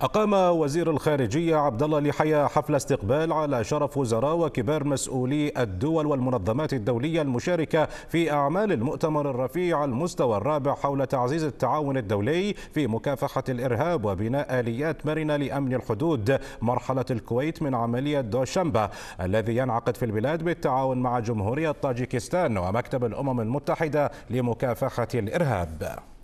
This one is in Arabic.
أقام وزير الخارجية عبد الله لحيا حفل استقبال على شرف وزراء وكبار مسؤولي الدول والمنظمات الدولية المشاركة في أعمال المؤتمر الرفيع المستوى الرابع حول تعزيز التعاون الدولي في مكافحة الإرهاب وبناء آليات مرنة لأمن الحدود مرحلة الكويت من عملية دوشنبا الذي ينعقد في البلاد بالتعاون مع جمهورية طاجيكستان ومكتب الأمم المتحدة لمكافحة الإرهاب